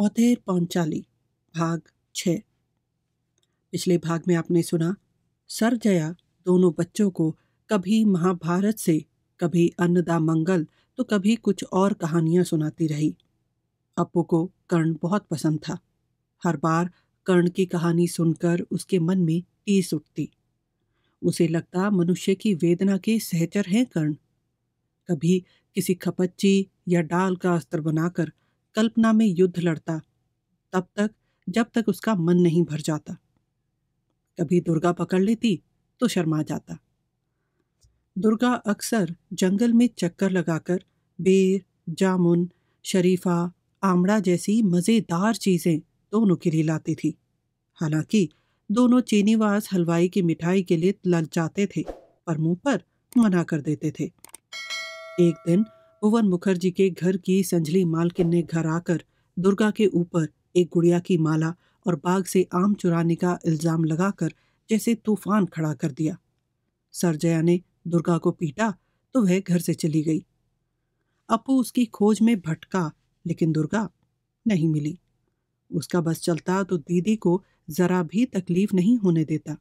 औधेर पौचाली भाग छ पिछले भाग में आपने सुना सरजया दोनों बच्चों को कभी महाभारत से कभी अन्नदा मंगल तो कभी कुछ और कहानियां सुनाती रही अपो को कर्ण बहुत पसंद था हर बार कर्ण की कहानी सुनकर उसके मन में टीस उठती उसे लगता मनुष्य की वेदना के सहचर हैं कर्ण कभी किसी खपच्ची या डाल का अस्त्र बनाकर कल्पना में युद्ध लड़ता तब तक जब तक उसका मन नहीं भर जाता कभी दुर्गा पकड़ लेती तो शर्मा जाता दुर्गा अक्सर जंगल में चक्कर लगाकर बेर जामुन शरीफा आमड़ा जैसी मज़ेदार चीज़ें दोनों के लिए लाती थी हालांकि दोनों चीनीवास हलवाई की मिठाई के लिए जाते थे पर मुंह पर मना कर देते थे एक दिन भुवन मुखर्जी के घर की संजली मालकिन ने घर आकर दुर्गा के ऊपर एक गुड़िया की माला और बाग से आम चुराने का इल्ज़ाम लगाकर जैसे तूफान खड़ा कर दिया सरजया ने दुर्गा को पीटा तो वह घर से चली गई अपू उसकी खोज में भटका लेकिन दुर्गा नहीं मिली उसका बस चलता तो दीदी को जरा भी तकलीफ नहीं होने देता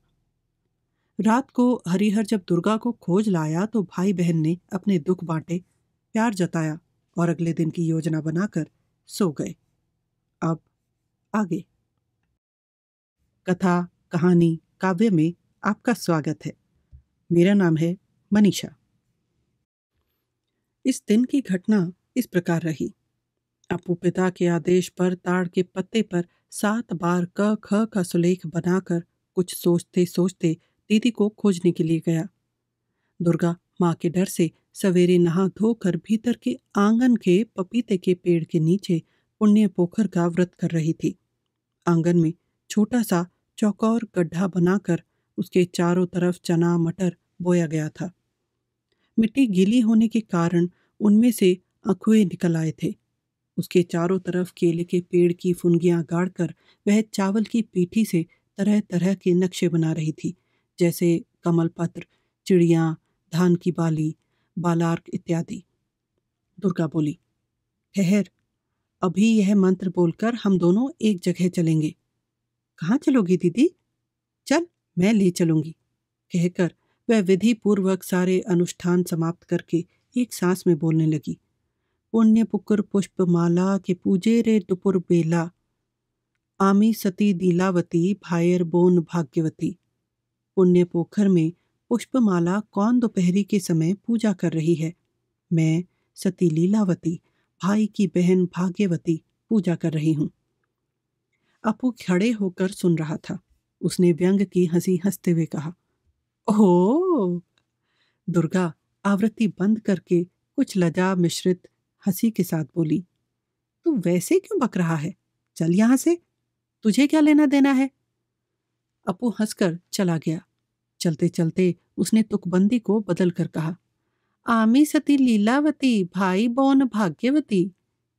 रात को हरिहर जब दुर्गा को खोज लाया तो भाई बहन ने अपने दुख बांटे प्यार जताया और अगले दिन की योजना बनाकर सो गए अब आगे कथा कहानी काव्य में आपका स्वागत है मेरा नाम है मनीषा इस दिन की घटना इस प्रकार रही अपू पिता के आदेश पर ताड़ के पत्ते पर सात बार क ख का सुलेख बनाकर कुछ सोचते सोचते दीदी को खोजने के लिए गया दुर्गा माँ के डर से सवेरे नहा धोकर भीतर के आंगन के पपीते के पेड़ के नीचे पुण्य पोखर का व्रत कर रही थी आंगन में छोटा सा चौकोर गड्ढा बनाकर उसके चारों तरफ चना मटर बोया गया था मिट्टी गीली होने के कारण उनमें से अखुए निकल आए थे उसके चारों तरफ केले के पेड़ की फुनगियां गाड़कर वह चावल की पीठी से तरह तरह के नक्शे बना रही थी जैसे कमल पत्र चिड़िया धान की बाली बालार्क इत्यादि दुर्गा बोली ठहर अभी यह मंत्र बोलकर हम दोनों एक जगह चलेंगे कहाँ चलोगी दीदी चल मैं ले चलूंगी कहकर वह विधि पूर्वक सारे अनुष्ठान समाप्त करके एक सांस में बोलने लगी पुण्य पुकुर पुष्प माला के पूजे रे दुपुर बेला आमी सती दीलावती भायर बोन भाग्यवती पुण्य पोखर में पुष्पमाला कौन दोपहरी के समय पूजा कर रही है मैं सती लीलावती भाई की बहन भाग्यवती पूजा कर रही हूँ अपू खड़े होकर सुन रहा था उसने व्यंग की हंसी हंसते हुए कहा ओ दुर्गा आवृत्ति बंद करके कुछ लजा मिश्रित हंसी के साथ बोली तू वैसे क्यों बक रहा है चल यहां से तुझे क्या लेना देना है अपू हंसकर चला गया चलते चलते उसने तुकबंदी को बदल कर कहा आमी सती लीलावती भाई बौन भाग्यवती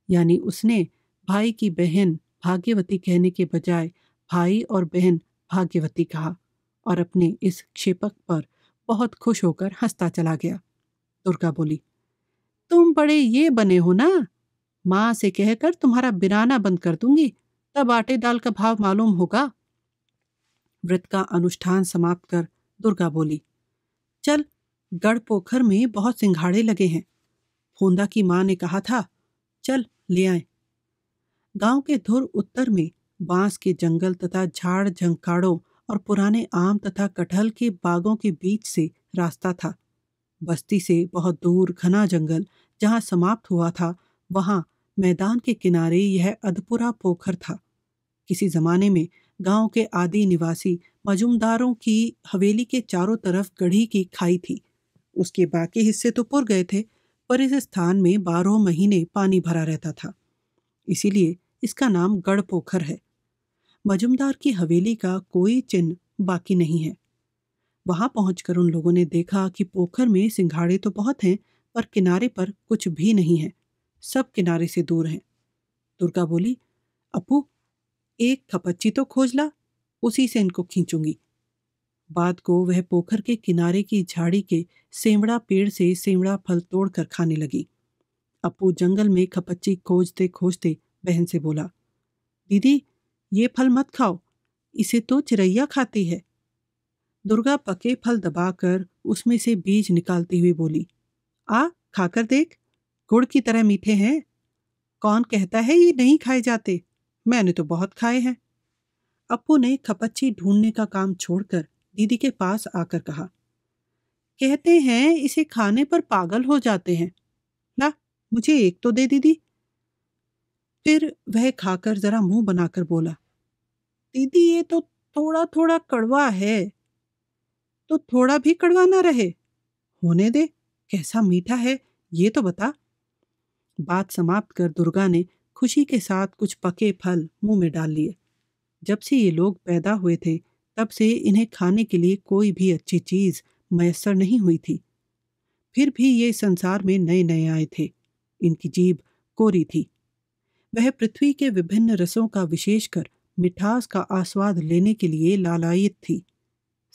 यानी उसने भाई की बहन भाग्यवती कहने के बजाय भाई और बहन भाग्यवती कहा और अपने इस क्षेपक पर बहुत खुश होकर हंसता चला गया दुर्गा बोली तुम बड़े ये बने हो ना माँ से कहकर तुम्हारा बिराना बंद कर दूंगी तब आटे दाल का भाव मालूम होगा व्रत का अनुष्ठान समाप्त कर दुर्गा बोली चल गढ़ पोखर में बहुत सिंघाड़े लगे हैं फोंदा की माँ ने कहा था चल ले आए गांव के धुर उत्तर में बांस के जंगल तथा झाड़ झंकाड़ों और पुराने आम तथा कटहल के बागों के बीच से रास्ता था बस्ती से बहुत दूर घना जंगल जहां समाप्त हुआ था वहां मैदान के किनारे यह अधपुरा पोखर था किसी जमाने में गांव के आदि निवासी मजुमदारों की हवेली के चारों तरफ गढ़ी की खाई थी उसके बाकी हिस्से तो पुर गए थे पर इस स्थान में बारह महीने पानी भरा रहता था इसीलिए इसका नाम गढ़ पोखर है मजुमदार की हवेली का कोई चिन्ह बाकी नहीं है वहां पहुंचकर उन लोगों ने देखा कि पोखर में सिंघाड़े तो बहुत हैं पर किनारे पर कुछ भी नहीं है सब किनारे से दूर हैं दुर्गा बोली अपू एक खपच्ची तो खोज ला उसी से इनको खींचूंगी बाद को वह पोखर के किनारे की झाड़ी के सेवड़ा पेड़ से सेवड़ा फल तोड़कर खाने लगी अपू जंगल में खपच्ची खोजते खोजते बहन से बोला दीदी ये फल मत खाओ इसे तो चिरैया खाती है दुर्गा पके फल दबाकर उसमें से बीज निकालती हुई बोली आ खाकर देख गुड़ की तरह मीठे हैं कौन कहता है ये नहीं खाए जाते मैंने तो बहुत खाए हैं अपू ने खपच्ची ढूंढने का काम छोड़कर दीदी के पास आकर कहा कहते हैं इसे खाने पर पागल हो जाते हैं ला मुझे एक तो दे दीदी फिर वह खाकर जरा मुंह बनाकर बोला दीदी ये तो थोड़ा थोड़ा कड़वा है तो थोड़ा भी कड़वा ना रहे होने दे कैसा मीठा है ये तो बता बात समाप्त कर दुर्गा ने खुशी के साथ कुछ पके फल मुंह में डाल लिए जब से ये लोग पैदा हुए थे तब से इन्हें खाने के लिए कोई भी अच्छी चीज़ मैसर नहीं हुई थी फिर भी ये संसार में नए नए आए थे इनकी जीभ कोरी थी वह पृथ्वी के विभिन्न रसों का विशेषकर मिठास का आस्वाद लेने के लिए लालायित थी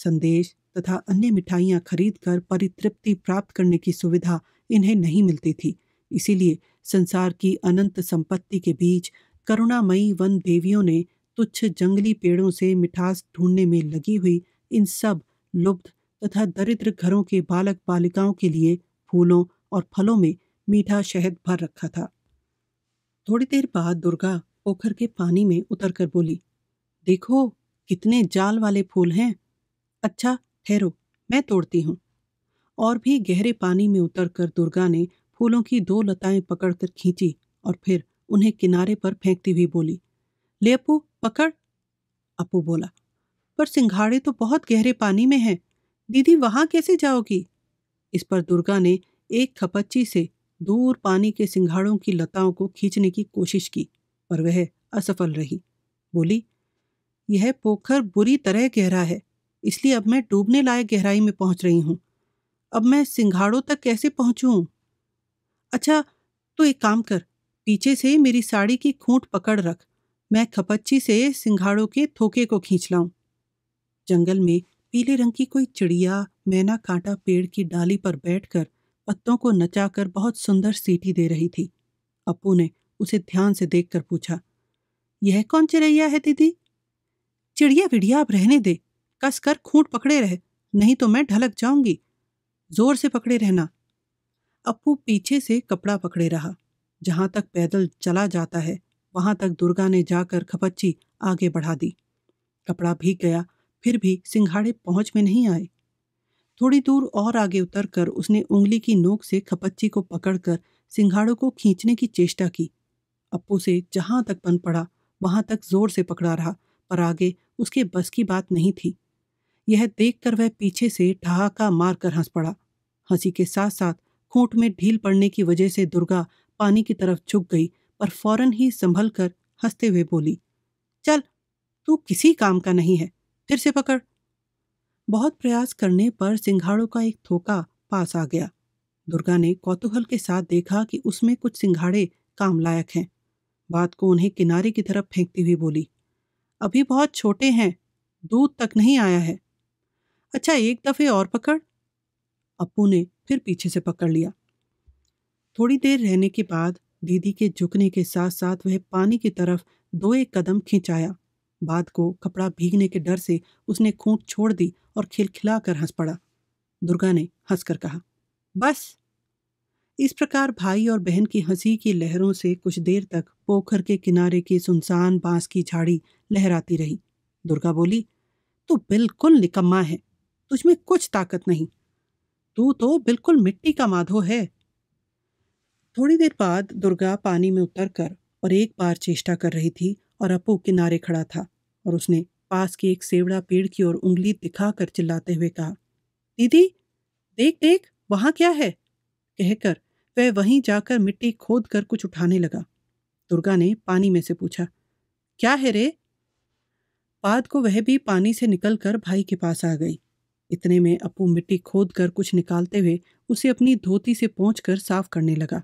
संदेश तथा अन्य मिठाइयाँ खरीद कर परितृप्ति प्राप्त करने की सुविधा इन्हें नहीं मिलती थी इसीलिए संसार की अनंत संपत्ति के बीच करुणामयी वन देवियों ने तुच्छ जंगली पेड़ों से मिठास ढूंढने में लगी हुई इन सब लुब्ध तथा दरिद्र घरों के बालक बालिकाओं के लिए फूलों और फलों में मीठा शहद भर रखा था थोड़ी देर बाद दुर्गा पोखर के पानी में उतर कर बोली देखो कितने जाल वाले फूल हैं अच्छा ठहरो मैं तोड़ती हूँ और भी गहरे पानी में उतर कर दुर्गा ने फूलों की दो लताएं पकड़कर खींची और फिर उन्हें किनारे पर फेंकती हुई बोली लेपू पकड़ अपू बोला पर सिंघाड़े तो बहुत गहरे पानी में हैं दीदी वहां कैसे जाओगी इस पर दुर्गा ने एक खपच्ची से दूर पानी के सिंघाड़ों की लताओं को खींचने की कोशिश की पर वह असफल रही बोली यह पोखर बुरी तरह गहरा है इसलिए अब मैं डूबने लायक गहराई में पहुंच रही हूं अब मैं सिंघाड़ों तक कैसे पहुंचू अच्छा तो एक काम कर पीछे से मेरी साड़ी की खूंट पकड़ रख मैं खपच्ची से सिंघाड़ों के थोके को खींच लाऊं जंगल में पीले रंग की कोई चिड़िया मैना कांटा पेड़ की डाली पर बैठकर पत्तों को नचाकर बहुत सुंदर सीटी दे रही थी अपू ने उसे ध्यान से देखकर पूछा यह कौन चिड़ैया है दीदी चिड़िया विड़िया आप रहने दे कसकर खूंट पकड़े रह नहीं तो मैं ढलक जाऊंगी जोर से पकड़े रहना अपू पीछे से कपड़ा पकड़े रहा जहां तक पैदल चला जाता है वहां तक दुर्गा ने जाकर खपच्ची आगे बढ़ा दी कपड़ा भीग गया फिर भी सिंघाड़े पहुंच में नहीं आए थोड़ी दूर और आगे उतरकर उसने उंगली की नोक से खपच्ची को पकड़कर सिंघाड़ों को खींचने की चेष्टा की अप्पू से जहां तक बन पड़ा वहां तक जोर से पकड़ा रहा पर आगे उसके बस की बात नहीं थी यह देखकर वह पीछे से ठहाका मारकर हंस पड़ा हंसी के साथ साथ खूंट में ढील पड़ने की वजह से दुर्गा पानी की तरफ झुक गई पर फौरन ही संभल कर हंसते हुए बोली चल तू किसी काम का नहीं है फिर से पकड़ बहुत प्रयास करने पर सिंघाड़ों का एक थोका पास आ गया दुर्गा ने कौतूहल के साथ देखा कि उसमें कुछ सिंघाड़े काम लायक हैं बात को उन्हें किनारे की तरफ फेंकती हुई बोली अभी बहुत छोटे हैं दूध तक नहीं आया है अच्छा एक दफ़े और पकड़ अपू ने फिर पीछे से पकड़ लिया थोड़ी देर रहने के बाद दीदी के झुकने के साथ साथ वह पानी की तरफ दो एक कदम खिंचाया बाद को कपड़ा भीगने के डर से उसने खूंट छोड़ दी और खिलखिला कर हंस पड़ा दुर्गा ने हंसकर कहा बस इस प्रकार भाई और बहन की हंसी की लहरों से कुछ देर तक पोखर के किनारे की सुनसान बांस की झाड़ी लहराती रही दुर्गा बोली तू बिल्कुल निकम्मा है तुझमें कुछ ताकत नहीं तू तो बिल्कुल मिट्टी का माधो है थोड़ी देर बाद दुर्गा पानी में उतर कर और एक बार चेष्टा कर रही थी और अपू किनारे खड़ा था और उसने पास के एक सेवड़ा पेड़ की ओर उंगली दिखाकर चिल्लाते हुए कहा दीदी देख देख वहाँ क्या है कहकर वह वहीं जाकर मिट्टी खोद कर कुछ उठाने लगा दुर्गा ने पानी में से पूछा क्या है रे बाद को वह भी पानी से निकलकर भाई के पास आ गई इतने में अपू मिट्टी खोद कर कुछ निकालते हुए उसे अपनी धोती से पहुँच कर साफ करने लगा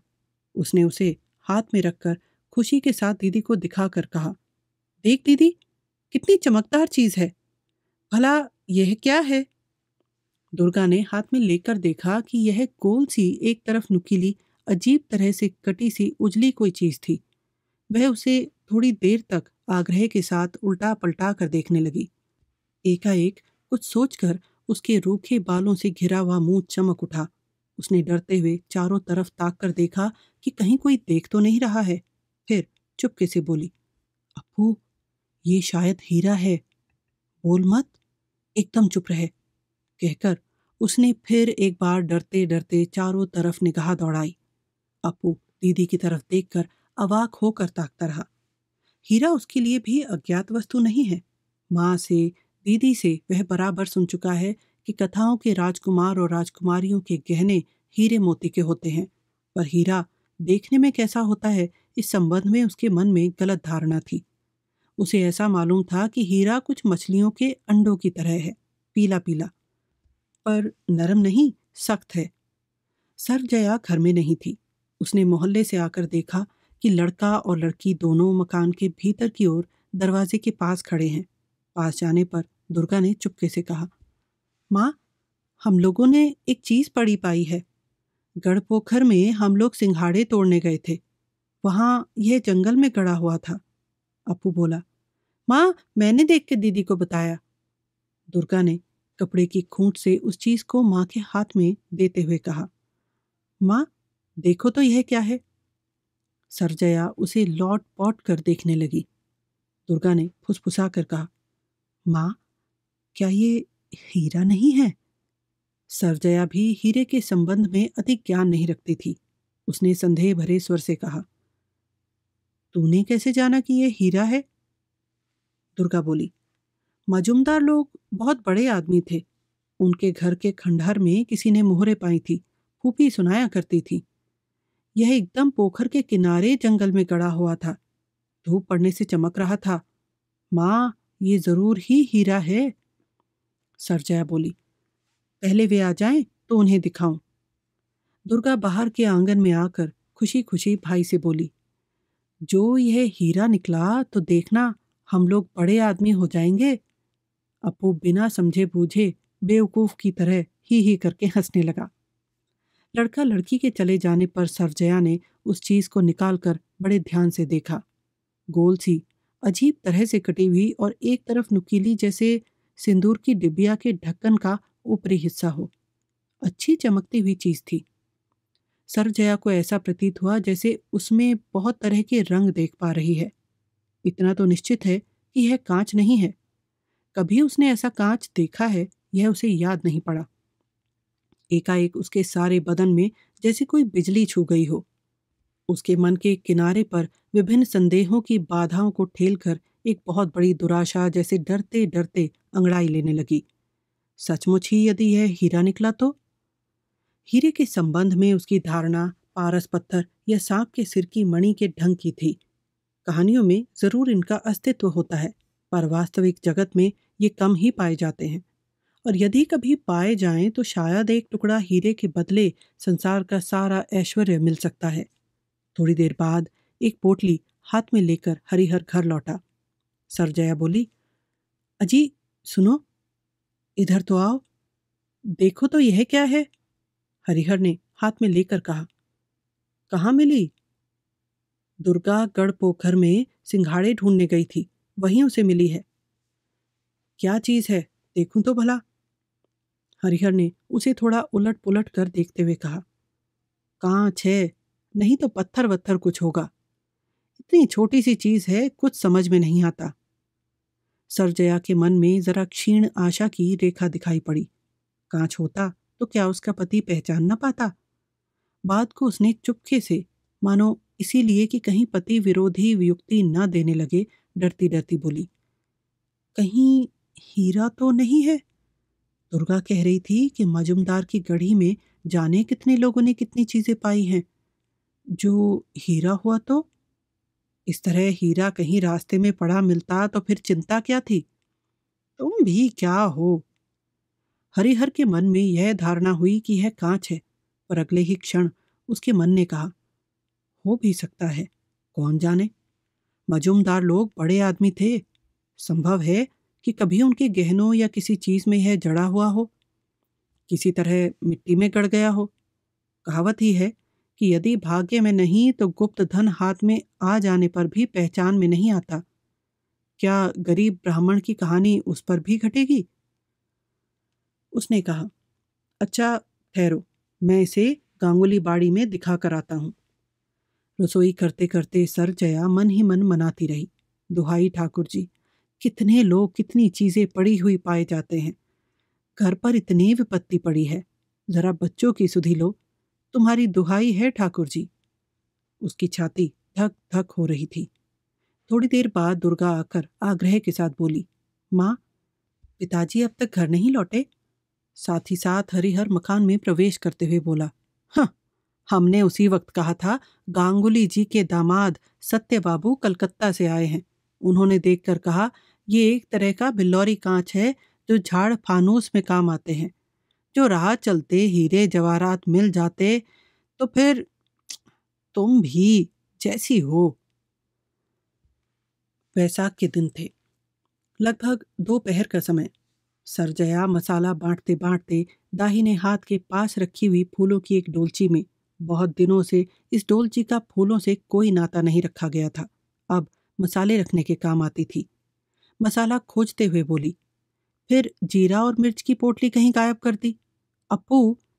उसने उसे हाथ में रखकर खुशी के साथ दीदी को दिखाकर कहा देख दीदी कितनी चमकदार चीज है भला यह क्या है दुर्गा ने हाथ में लेकर देखा कि यह गोल सी एक तरफ नुकीली अजीब तरह से कटी सी उजली कोई चीज थी वह उसे थोड़ी देर तक आग्रह के साथ उल्टा पलटा कर देखने लगी एकाएक कुछ सोचकर उसके रूखे बालों से घिरा हुआ मुंह चमक उठा उसने डरते हुए चारों तरफ ताक कर देखा कि कहीं कोई देख तो नहीं रहा है फिर चुपके से बोली अपू ये शायद हीरा है बोल मत एकदम चुप रहे कहकर उसने फिर एक बार डरते डरते चारों तरफ निगाह दौड़ाई अपू दीदी की तरफ देखकर अवाक होकर ताकता रहा हीरा उसके लिए भी अज्ञात वस्तु नहीं है माँ से दीदी से वह बराबर सुन चुका है कि कथाओं के राजकुमार और राजकुमारियों के गहने हीरे मोती के होते हैं पर हीरा देखने में कैसा होता है इस संबंध में उसके मन में गलत धारणा थी उसे ऐसा मालूम था कि हीरा कुछ मछलियों के अंडों की तरह है पीला पीला पर नरम नहीं सख्त है सर जया घर में नहीं थी उसने मोहल्ले से आकर देखा कि लड़का और लड़की दोनों मकान के भीतर की ओर दरवाजे के पास खड़े हैं पास जाने पर दुर्गा ने चुपके से कहा माँ हम लोगों ने एक चीज़ पड़ी पाई है गढ़पोखर में हम लोग सिंघाड़े तोड़ने गए थे वहां यह जंगल में गड़ा हुआ था अपू बोला माँ मैंने देख के दीदी को बताया दुर्गा ने कपड़े की खूंट से उस चीज़ को माँ के हाथ में देते हुए कहा माँ देखो तो यह क्या है सरजया उसे लौट पौट कर देखने लगी दुर्गा ने फुसफुसा कर कहा माँ क्या ये हीरा नहीं है सरजया भी हीरे के संबंध में अधिक ज्ञान नहीं रखती थी उसने संदेह भरे स्वर से कहा तूने कैसे जाना कि यह हीरा है दुर्गा बोली मजुमदार लोग बहुत बड़े आदमी थे उनके घर के खंडहर में किसी ने मोहरे पाई थी फूफी सुनाया करती थी यह एकदम पोखर के किनारे जंगल में गड़ा हुआ था धूप पड़ने से चमक रहा था माँ ये जरूर ही हीरा है सरजया बोली पहले वे आ जाएं तो उन्हें दिखाऊं दुर्गा बाहर के आंगन में आकर खुशी खुशी भाई से बोली जो यह हीरा निकला तो देखना हम लोग बड़े आदमी हो जाएंगे अपू बिना समझे बूझे बेवकूफ की तरह ही ही करके हंसने लगा लड़का लड़की के चले जाने पर सरजया ने उस चीज को निकालकर बड़े ध्यान से देखा गोल सी अजीब तरह से कटी हुई और एक तरफ नुकीली जैसे सिंदूर की डिबिया के ढक्कन का ऊपरी हिस्सा हो अच्छी चमकती हुई चीज थी सरजया को ऐसा प्रतीत हुआ जैसे उसमें बहुत तरह के रंग देख पा रही है इतना तो निश्चित है कि यह कांच नहीं है कभी उसने ऐसा कांच देखा है यह उसे याद नहीं पड़ा एकाएक उसके सारे बदन में जैसे कोई बिजली छू गई हो उसके मन के किनारे पर विभिन्न संदेहों की बाधाओं को कर एक बहुत बड़ी दुराशा जैसे डरते डरते अंगड़ाई लेने लगी सचमुच ही यदि यह हीरा निकला तो हीरे के संबंध में उसकी धारणा पारस पत्थर या सांप के सिर की मणि के ढंग की थी कहानियों में जरूर इनका अस्तित्व होता है पर वास्तविक जगत में ये कम ही पाए जाते हैं और यदि कभी पाए जाएं तो शायद एक टुकड़ा हीरे के बदले संसार का सारा ऐश्वर्य मिल सकता है थोड़ी देर बाद एक पोटली हाथ में लेकर हरिहर घर लौटा सरजया बोली अजी सुनो इधर तो आओ देखो तो यह क्या है हरिहर ने हाथ में लेकर कहा कहाँ मिली दुर्गा गढ़ पोखर में सिंघाड़े ढूंढने गई थी वहीं उसे मिली है क्या चीज है देखूं तो भला हरिहर ने उसे थोड़ा उलट पुलट कर देखते हुए कहा कांच है नहीं तो पत्थर वत्थर कुछ होगा इतनी छोटी सी चीज है कुछ समझ में नहीं आता सरजया के मन में जरा क्षीण आशा की रेखा दिखाई पड़ी कांच होता तो क्या उसका पति पहचान न पाता बात को उसने चुपके से मानो इसीलिए कि कहीं पति विरोधी व्युक्ति न देने लगे डरती डरती बोली कहीं हीरा तो नहीं है दुर्गा कह रही थी कि मजुमदार की गढ़ी में जाने कितने लोगों ने कितनी चीजें पाई हैं जो हीरा हुआ तो इस तरह हीरा कहीं रास्ते में पड़ा मिलता तो फिर चिंता क्या थी तुम भी क्या हो हरिहर के मन में यह धारणा हुई कि यह कांच है पर अगले ही क्षण उसके मन ने कहा हो भी सकता है कौन जाने मजुमदार लोग बड़े आदमी थे संभव है कि कभी उनके गहनों या किसी चीज में यह जड़ा हुआ हो किसी तरह मिट्टी में गड़ गया हो कहावत ही है कि यदि भाग्य में नहीं तो गुप्त धन हाथ में आ जाने पर भी पहचान में नहीं आता क्या गरीब ब्राह्मण की कहानी उस पर भी घटेगी उसने कहा अच्छा ठहरो मैं इसे गांगुली बाड़ी में दिखा कर आता हूँ रसोई करते करते सर जया मन ही मन मनाती रही दुहाई ठाकुर जी कितने लोग कितनी चीज़ें पड़ी हुई पाए जाते हैं घर पर इतनी विपत्ति पड़ी है ज़रा बच्चों की सुधी लो तुम्हारी दुहाई है ठाकुर जी उसकी छाती धक धक हो रही थी थोड़ी देर बाद दुर्गा आकर आग्रह के साथ बोली माँ पिताजी अब तक घर नहीं लौटे साथ ही साथ हरिहर मकान में प्रवेश करते हुए बोला हाँ हमने उसी वक्त कहा था गांगुली जी के दामाद सत्य बाबू कलकत्ता से आए हैं उन्होंने देखकर कहा ये एक तरह का बिल्लौरी कांच है जो झाड़ फानूस में काम आते हैं जो राह चलते हीरे जवाहरात मिल जाते तो फिर तुम भी जैसी हो वैसाख के दिन थे लगभग दोपहर का समय सरजया मसाला बांटते बांटते दाहिने हाथ के पास रखी हुई फूलों की एक डोलची में बहुत दिनों से इस डोलची का फूलों से कोई नाता नहीं रखा गया था अब मसाले रखने के काम आती थी मसाला खोजते हुए बोली फिर जीरा और मिर्च की पोटली कहीं गायब कर दी अपू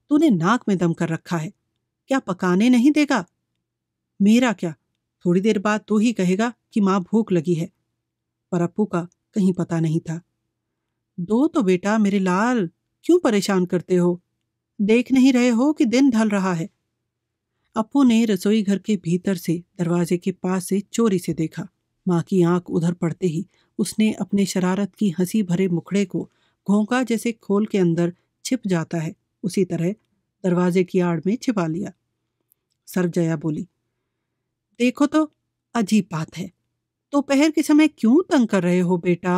तूने नाक में दम कर रखा है क्या पकाने नहीं देगा मेरा क्या थोड़ी देर बाद तो ही कहेगा कि माँ भूख लगी है पर अपू का कहीं पता नहीं था दो तो बेटा मेरे लाल क्यों परेशान करते हो देख नहीं रहे हो कि दिन ढल रहा है अपू ने रसोई घर के भीतर से दरवाजे के पास से चोरी से देखा माँ की आंख उधर पड़ते ही उसने अपने शरारत की हंसी भरे मुखड़े को घोंका जैसे खोल के अंदर छिप जाता है उसी तरह दरवाजे की आड़ में छिपा लिया सरजया बोली देखो तो अजीब बात है दोपहर तो के समय क्यों तंग कर रहे हो बेटा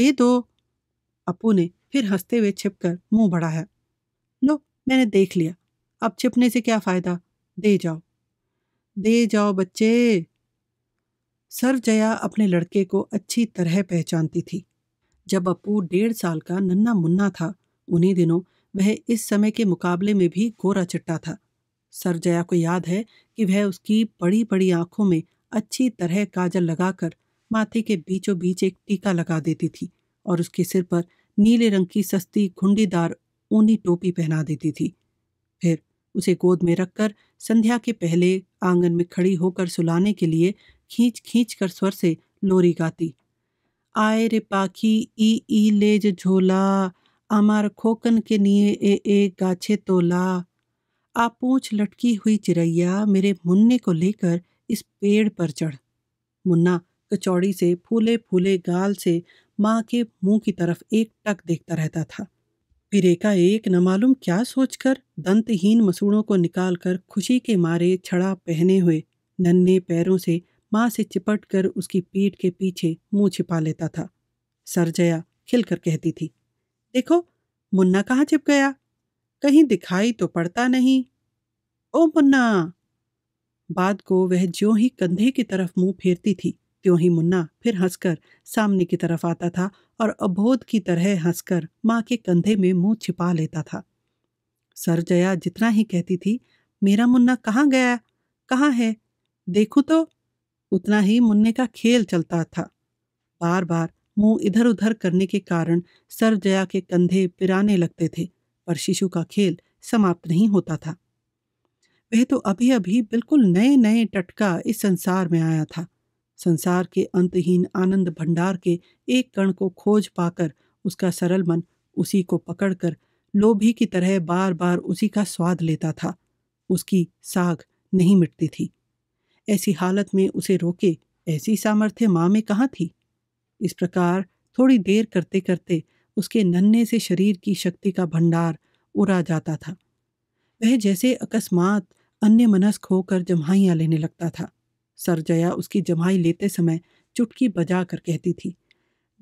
दे दो अपू ने फिर हंसते हुए छिपकर मुंह बढ़ाया लो मैंने देख लिया अब छिपने से क्या फ़ायदा दे जाओ दे जाओ बच्चे सर्वजया अपने लड़के को अच्छी तरह पहचानती थी जब अपू डेढ़ साल का नन्ना मुन्ना था उन्हीं दिनों वह इस समय के मुकाबले में भी गोरा चिट्टा था सरजया को याद है कि वह उसकी बड़ी बड़ी आंखों में अच्छी तरह काजल लगाकर माथे के बीचों बीच एक टीका लगा देती थी और उसके सिर पर नीले रंग की सस्ती घुंडीदार ऊनी टोपी पहना देती थी फिर उसे गोद में रखकर संध्या के पहले आंगन में खड़ी होकर सुलाने के लिए खींच खींच कर स्वर से लोरी गाती आए रे पाखी ई ई लेज झोला अमार खोकन के निये ए ए गाछे तोला आ पूछ लटकी हुई चिरैया मेरे मुन्ने को लेकर इस पेड़ पर चढ़ मुन्ना कचौड़ी से फूले फूले गाल से माँ के मुंह की तरफ एक टक देखता रहता था फिर पिरेका एक न मालूम क्या सोचकर दंतहीन मसूड़ों को निकालकर खुशी के मारे छड़ा पहने हुए नन्हे पैरों से माँ से चिपट कर उसकी पीठ के पीछे मुंह छिपा लेता था सरजया खिलकर कहती थी देखो मुन्ना कहाँ छिप गया कहीं दिखाई तो पड़ता नहीं ओ मुन्ना बाद को वह ज्यो ही कंधे की तरफ मुंह फेरती थी त्यों ही मुन्ना फिर हंसकर सामने की तरफ आता था और अबोध की तरह हंसकर माँ के कंधे में मुंह छिपा लेता था सरजया जितना ही कहती थी मेरा मुन्ना कहाँ गया कहाँ है देखू तो उतना ही मुन्ने का खेल चलता था बार बार मुंह इधर उधर करने के कारण सरजया के कंधे पिराने लगते थे पर शिशु का खेल समाप्त नहीं होता था वह तो अभी अभी बिल्कुल नए नए टटका इस संसार में आया था संसार के अंतहीन आनंद भंडार के एक कण को खोज पाकर उसका सरल मन उसी को पकड़कर लोभी की तरह बार बार उसी का स्वाद लेता था उसकी साग नहीं मिटती थी ऐसी हालत में उसे रोके ऐसी सामर्थ्य माँ में कहाँ थी इस प्रकार थोड़ी देर करते करते उसके नन्हे से शरीर की शक्ति का भंडार उड़ा जाता था वह जैसे अकस्मात अन्य मनस्क होकर जमाइयाँ लेने लगता था सरजया उसकी जमाई लेते समय चुटकी बजा कर कहती थी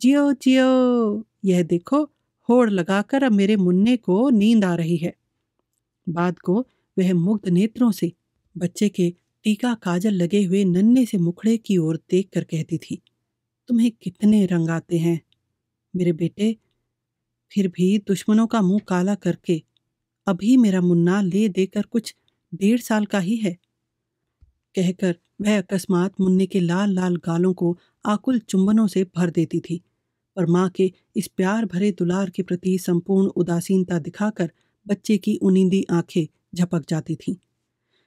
जियो जियो यह देखो होड़ लगाकर अब मेरे मुन्ने को नींद आ रही है बाद को वह मुग्ध नेत्रों से बच्चे के टीका काजल लगे हुए नन्हे से मुखड़े की ओर देख कर कहती थी तुम्हें कितने रंग आते हैं मेरे बेटे फिर भी दुश्मनों का मुंह काला करके अभी मेरा मुन्ना ले देकर कुछ डेढ़ साल का ही है कहकर वह अकस्मात मुन्ने के लाल लाल गालों को आकुल चुंबनों से भर देती थी पर माँ के इस प्यार भरे दुलार के प्रति संपूर्ण उदासीनता दिखाकर बच्चे की उनींदी आंखें झपक जाती थीं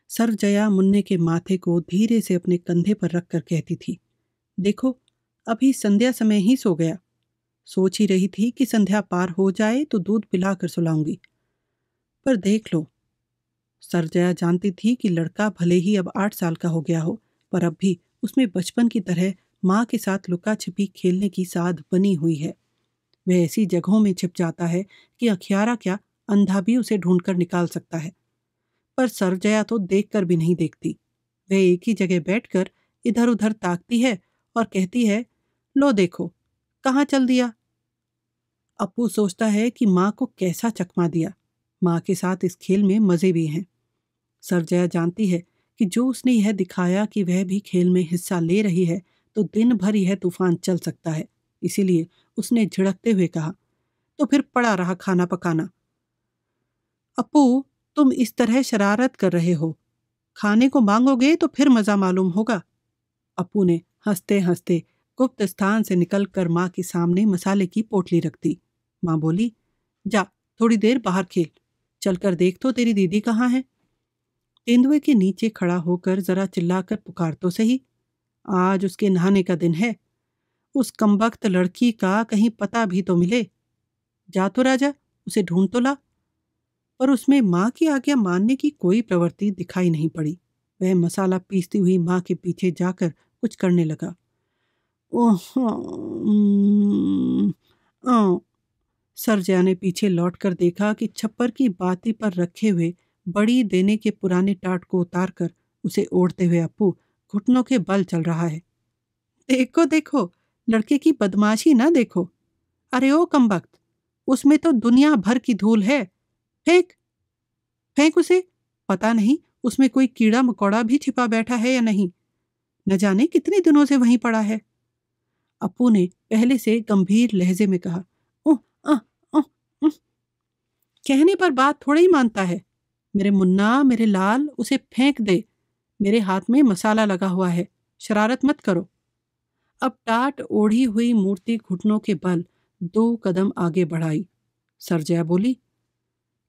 सर्वजया मुन्ने के माथे को धीरे से अपने कंधे पर रखकर कहती थी देखो अभी संध्या समय ही सो गया सोच ही रही थी कि संध्या पार हो जाए तो दूध पिलाकर सुलाऊंगी पर देख लो सरजया जानती थी कि लड़का भले ही अब आठ साल का हो गया हो पर अब भी उसमें बचपन की तरह माँ के साथ लुका छिपी खेलने की साध बनी हुई है वह ऐसी जगहों में छिप जाता है कि अखियारा क्या अंधा भी उसे ढूंढकर निकाल सकता है पर सर्वजया तो देख कर भी नहीं देखती वह एक ही जगह बैठकर इधर उधर ताकती है और कहती है लो देखो कहाँ चल दिया अपू सोचता है कि माँ को कैसा चकमा दिया माँ के साथ इस खेल में मज़े भी हैं सरजया जानती है कि जो उसने यह दिखाया कि वह भी खेल में हिस्सा ले रही है तो दिन भर यह तूफान चल सकता है इसीलिए उसने झिड़कते हुए कहा तो फिर पड़ा रहा खाना पकाना अपू तुम इस तरह शरारत कर रहे हो खाने को मांगोगे तो फिर मज़ा मालूम होगा अपू ने हंसते हंसते गुप्त स्थान से निकल कर माँ के सामने मसाले की पोटली रख दी माँ बोली जा थोड़ी देर बाहर खेल चल कर देख तो तेरी दीदी कहाँ है तेंदुए के नीचे खड़ा होकर ज़रा चिल्लाकर पुकार तो सही आज उसके नहाने का दिन है उस कमबख्त लड़की का कहीं पता भी तो मिले जा तो राजा उसे ढूंढ तो ला पर उसमें माँ की आज्ञा मानने की कोई प्रवृत्ति दिखाई नहीं पड़ी वह मसाला पीसती हुई माँ के पीछे जाकर कुछ करने लगा ओह हम्म, सरजया ने पीछे लौट कर देखा कि छप्पर की बाती पर रखे हुए बड़ी देने के पुराने टाट को उतार कर उसे ओढ़ते हुए अपू घुटनों के बल चल रहा है देखो देखो लड़के की बदमाशी ना देखो अरे ओ कमबख्त उसमें तो दुनिया भर की धूल है फेंक फेंक उसे पता नहीं उसमें कोई कीड़ा मकोड़ा भी छिपा बैठा है या नहीं न जाने कितने दिनों से वहीं पड़ा है अपू ने पहले से गंभीर लहजे में कहा ओह आ, आ, आ, कहने पर बात थोड़ा ही मानता है मेरे मुन्ना मेरे लाल उसे फेंक दे मेरे हाथ में मसाला लगा हुआ है शरारत मत करो अब टाट ओढ़ी हुई मूर्ति घुटनों के बल दो कदम आगे बढ़ाई सरजया बोली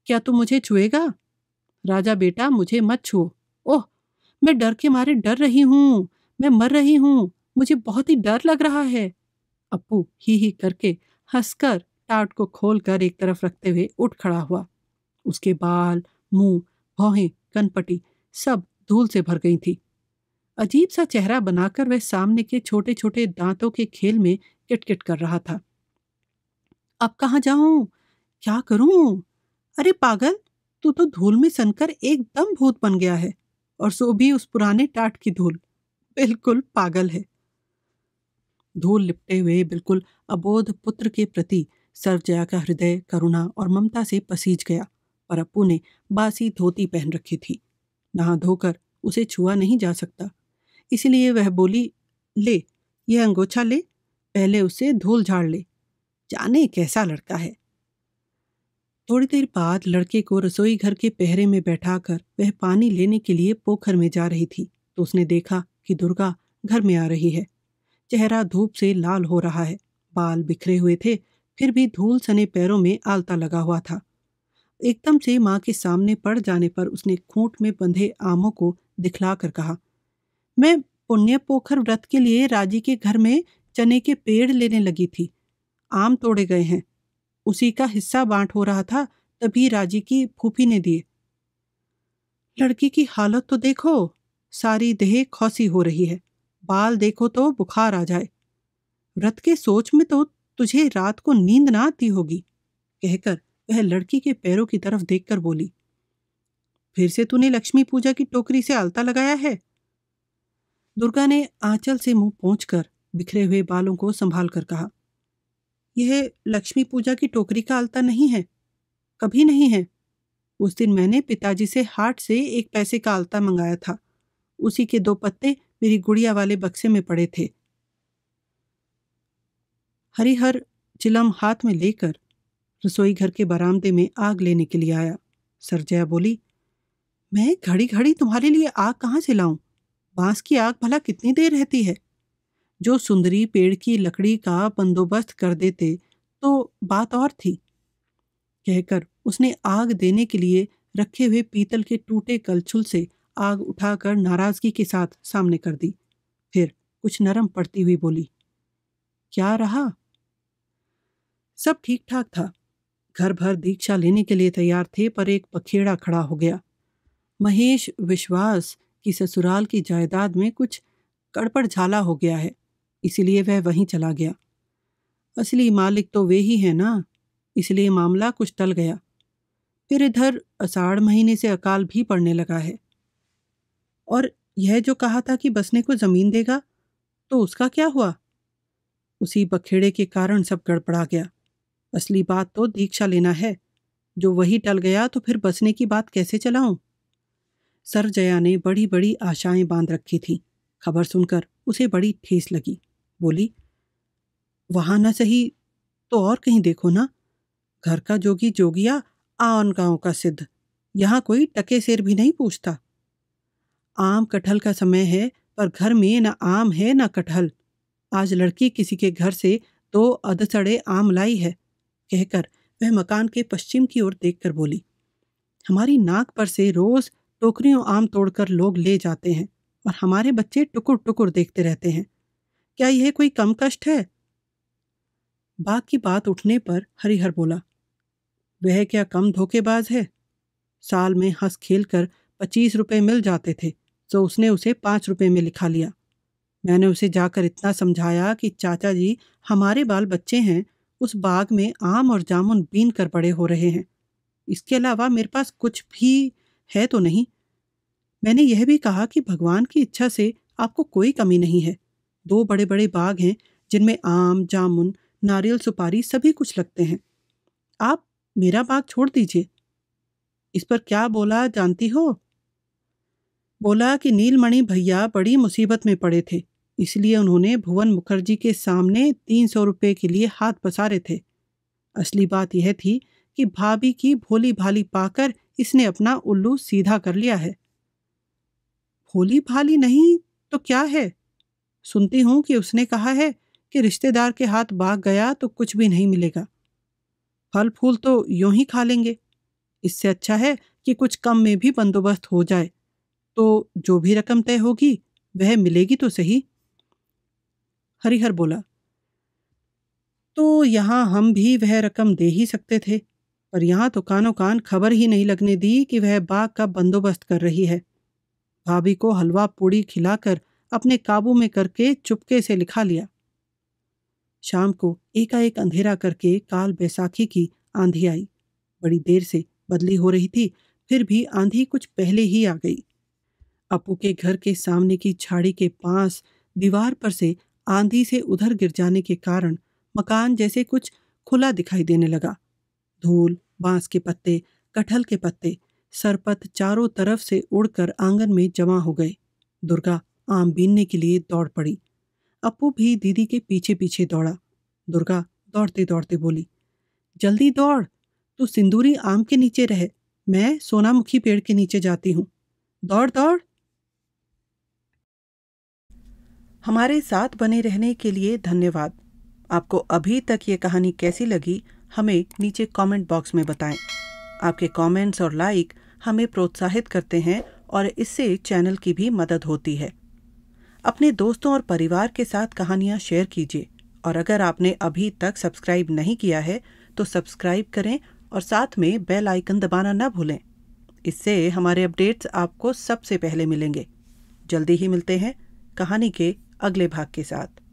क्या तू मुझे छुएगा राजा बेटा मुझे मत छुओ ओह मैं डर के मारे डर रही हूँ मैं मर रही हूँ मुझे बहुत ही डर लग रहा है अप्पू ही ही करके हंसकर टाट को खोल कर एक तरफ रखते हुए उठ खड़ा हुआ उसके बाल मुंह भौहें कनपटी सब धूल से भर गई थी अजीब सा चेहरा बनाकर वह सामने के छोटे छोटे दांतों के खेल में किटकिट कर रहा था अब कहाँ जाऊं क्या करूं अरे पागल तू तो धूल में सनकर एकदम भूत बन गया है और सो भी उस पुराने टाट की धूल बिल्कुल पागल है धूल लिपटे हुए बिल्कुल अबोध पुत्र के प्रति सर्वजया का हृदय करुणा और ममता से पसीज गया पर अपू ने बासी धोती पहन रखी थी नहा धोकर उसे छुआ नहीं जा सकता इसलिए वह बोली ले यह अंगोछा ले पहले उसे धूल झाड़ ले जाने कैसा लड़का है थोड़ी देर बाद लड़के को रसोई घर के पहरे में बैठाकर वह पानी लेने के लिए पोखर में जा रही थी तो उसने देखा कि दुर्गा घर में आ रही है चेहरा धूप से लाल हो रहा है बाल बिखरे हुए थे फिर भी धूल सने पैरों में आलता लगा हुआ था एकदम से माँ के सामने पड़ जाने पर उसने खूंट में बंधे आमों को दिखलाकर कहा मैं पुण्य पोखर व्रत के लिए राजी के घर में चने के पेड़ लेने लगी थी आम तोड़े गए हैं उसी का हिस्सा बांट हो रहा था तभी राजी की फूफी ने दिए लड़की की हालत तो देखो सारी देह खौसी हो रही है बाल देखो तो बुखार आ जाए व्रत के सोच में तो तुझे रात को नींद ना आती होगी कहकर वह लड़की के पैरों की तरफ देखकर बोली फिर से तूने लक्ष्मी पूजा की टोकरी से आलता लगाया है दुर्गा ने आंचल से मुंह पहुंचकर बिखरे हुए बालों को संभाल कर कहा यह लक्ष्मी पूजा की टोकरी का आलता नहीं है कभी नहीं है उस दिन मैंने पिताजी से हाट से एक पैसे का आलता मंगाया था उसी के दो पत्ते मेरी गुड़िया वाले बक्से में पड़े थे हरिहर चिलम हाथ में लेकर रसोई घर के बरामदे में आग लेने के लिए आया सरजया बोली मैं घड़ी घड़ी तुम्हारे लिए आग कहाँ से लाऊं बांस की आग भला कितनी देर रहती है जो सुंदरी पेड़ की लकड़ी का बंदोबस्त कर देते तो बात और थी कहकर उसने आग देने के लिए रखे हुए पीतल के टूटे कलछुल से आग उठाकर नाराजगी के साथ सामने कर दी फिर कुछ नरम पड़ती हुई बोली क्या रहा सब ठीक ठाक था घर भर दीक्षा लेने के लिए तैयार थे पर एक पखेड़ा खड़ा हो गया महेश विश्वास की ससुराल की जायदाद में कुछ कड़पड़ झाला हो गया है इसलिए वह वहीं चला गया असली मालिक तो वे ही है ना इसलिए मामला कुछ टल गया फिर इधर अषाढ़ महीने से अकाल भी पड़ने लगा है और यह जो कहा था कि बसने को ज़मीन देगा तो उसका क्या हुआ उसी बखेड़े के कारण सब गड़बड़ा गया असली बात तो दीक्षा लेना है जो वही टल गया तो फिर बसने की बात कैसे चलाऊं? सरजया ने बड़ी बड़ी आशाएं बांध रखी थीं खबर सुनकर उसे बड़ी ठेस लगी बोली वहां ना सही तो और कहीं देखो ना घर का जोगी जोगिया आन गांव का सिद्ध यहां कोई टके शेर भी नहीं पूछता आम कटहल का समय है पर घर में न आम है न कटहल आज लड़की किसी के घर से दो अधसड़े आम लाई है कहकर वह मकान के पश्चिम की ओर देखकर बोली हमारी नाक पर से रोज टोकरियों आम तोड़कर लोग ले जाते हैं और हमारे बच्चे टुकुर टुकुर देखते रहते हैं क्या यह कोई कम कष्ट है बाग की बात उठने पर हरिहर बोला वह क्या कम धोखेबाज है साल में हंस खेल कर पच्चीस रुपये मिल जाते थे तो उसने उसे पाँच रुपये में लिखा लिया मैंने उसे जाकर इतना समझाया कि चाचा जी हमारे बाल बच्चे हैं उस बाग में आम और जामुन बीन कर बड़े हो रहे हैं इसके अलावा मेरे पास कुछ भी है तो नहीं मैंने यह भी कहा कि भगवान की इच्छा से आपको कोई कमी नहीं है दो बड़े बड़े बाग हैं जिनमें आम जामुन नारियल सुपारी सभी कुछ लगते हैं आप मेरा बाग छोड़ दीजिए इस पर क्या बोला जानती हो बोला कि नीलमणि भैया बड़ी मुसीबत में पड़े थे इसलिए उन्होंने भुवन मुखर्जी के सामने तीन सौ रुपये के लिए हाथ पसारे थे असली बात यह थी कि भाभी की भोली भाली पाकर इसने अपना उल्लू सीधा कर लिया है भोली भाली नहीं तो क्या है सुनती हूं कि उसने कहा है कि रिश्तेदार के हाथ भाग गया तो कुछ भी नहीं मिलेगा फल फूल तो यूं ही खा लेंगे इससे अच्छा है कि कुछ कम में भी बंदोबस्त हो जाए तो जो भी रकम तय होगी वह मिलेगी तो सही हरिहर बोला तो यहां हम भी वह रकम दे ही सकते थे पर यहां तो कानों कान खबर ही नहीं लगने दी कि वह बाग का बंदोबस्त कर रही है भाभी को हलवा पूड़ी खिलाकर अपने काबू में करके चुपके से लिखा लिया शाम को एकाएक अंधेरा करके काल बैसाखी की आंधी आई बड़ी देर से बदली हो रही थी फिर भी आंधी कुछ पहले ही आ गई अपू के घर के सामने की छाड़ी के पास दीवार पर से आंधी से उधर गिर जाने के कारण मकान जैसे कुछ खुला दिखाई देने लगा धूल बांस के पत्ते कटहल के पत्ते सरपत चारों तरफ से उड़कर आंगन में जमा हो गए दुर्गा आम बीनने के लिए दौड़ पड़ी अपू भी दीदी के पीछे पीछे दौड़ा दुर्गा दौड़ते दौड़ते बोली जल्दी दौड़ तू सिंदूरी आम के नीचे रह मैं सोनामुखी पेड़ के नीचे जाती हूँ दौड़ दौड़ हमारे साथ बने रहने के लिए धन्यवाद आपको अभी तक ये कहानी कैसी लगी हमें नीचे कमेंट बॉक्स में बताएं आपके कमेंट्स और लाइक हमें प्रोत्साहित करते हैं और इससे चैनल की भी मदद होती है अपने दोस्तों और परिवार के साथ कहानियाँ शेयर कीजिए और अगर आपने अभी तक सब्सक्राइब नहीं किया है तो सब्सक्राइब करें और साथ में बेल आइकन दबाना न भूलें इससे हमारे अपडेट्स आपको सबसे पहले मिलेंगे जल्दी ही मिलते हैं कहानी के अगले भाग के साथ